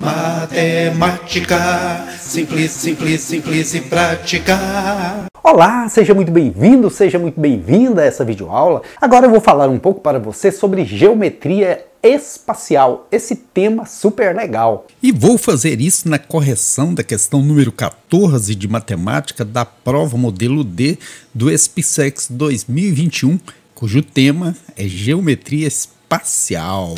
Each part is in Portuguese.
Matemática, simples, simples, simples e prática. Olá, seja muito bem-vindo, seja muito bem-vinda a essa videoaula. Agora eu vou falar um pouco para você sobre geometria espacial, esse tema super legal. E vou fazer isso na correção da questão número 14 de matemática da prova modelo D do Espicex 2021, cujo tema é geometria espacial.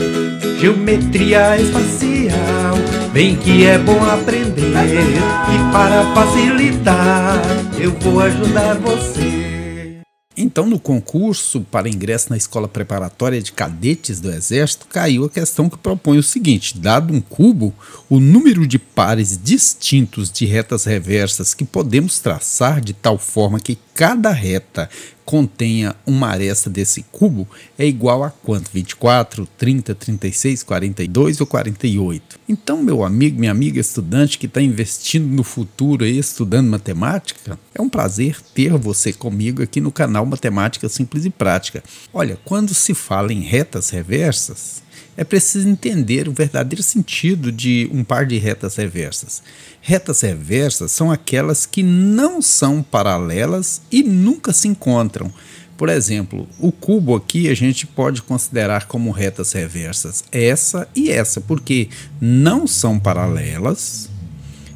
Geometria espacial Bem que é bom aprender e para facilitar eu vou ajudar você. Então, no concurso para ingresso na Escola Preparatória de Cadetes do Exército, caiu a questão que propõe o seguinte: dado um cubo, o número de pares distintos de retas reversas que podemos traçar de tal forma que cada reta contenha uma aresta desse cubo é igual a quanto? 24, 30, 36, 42 ou 48? Então, meu amigo, minha amiga estudante que está investindo no futuro e estudando matemática, é um prazer ter você comigo aqui no canal Matemática Simples e Prática. Olha, quando se fala em retas reversas, é preciso entender o verdadeiro sentido de um par de retas reversas. Retas reversas são aquelas que não são paralelas e nunca se encontram. Por exemplo, o cubo aqui a gente pode considerar como retas reversas essa e essa, porque não são paralelas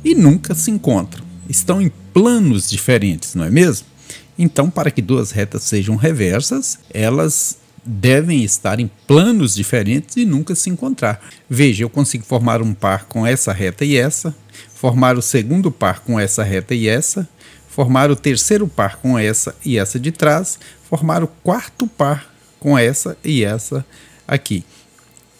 e nunca se encontram. Estão em planos diferentes, não é mesmo? Então, para que duas retas sejam reversas, elas devem estar em planos diferentes e nunca se encontrar. Veja, eu consigo formar um par com essa reta e essa, formar o segundo par com essa reta e essa, formar o terceiro par com essa e essa de trás, formar o quarto par com essa e essa aqui.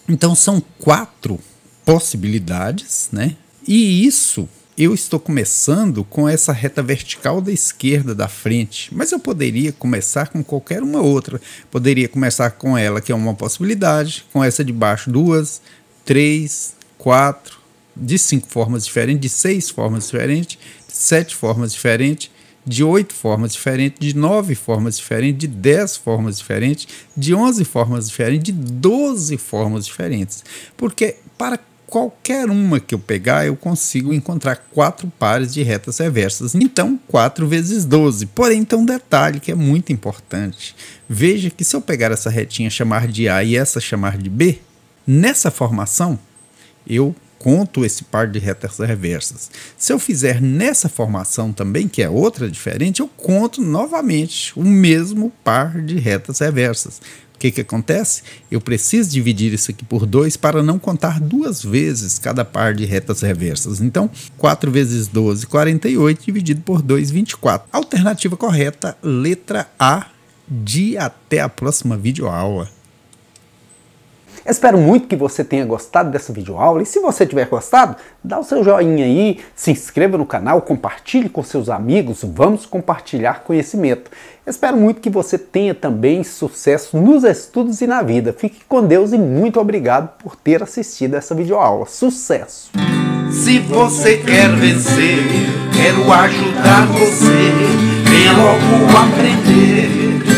Então são quatro possibilidades, né? E isso eu estou começando com essa reta vertical da esquerda da frente, mas eu poderia começar com qualquer uma outra. Poderia começar com ela, que é uma possibilidade, com essa de baixo, duas, três, quatro, de cinco formas diferentes, de seis formas diferentes, de sete formas diferentes, de oito formas diferentes, de nove formas diferentes, de dez formas diferentes, de onze formas diferentes, de doze formas diferentes. Porque para qualquer uma que eu pegar, eu consigo encontrar quatro pares de retas reversas. Então, 4 vezes 12. Porém, tem um detalhe que é muito importante. Veja que se eu pegar essa retinha chamar de A e essa chamar de B, nessa formação, eu conto esse par de retas reversas. Se eu fizer nessa formação também, que é outra diferente, eu conto novamente o mesmo par de retas reversas. O que, que acontece? Eu preciso dividir isso aqui por 2 para não contar duas vezes cada par de retas reversas. Então, 4 vezes 12, 48, dividido por 2, 24. Alternativa correta, letra A. De até a próxima videoaula. Espero muito que você tenha gostado dessa videoaula e se você tiver gostado, dá o seu joinha aí, se inscreva no canal, compartilhe com seus amigos, vamos compartilhar conhecimento. Espero muito que você tenha também sucesso nos estudos e na vida. Fique com Deus e muito obrigado por ter assistido essa videoaula. Sucesso! Se você quer vencer, quero ajudar você, venha logo aprender.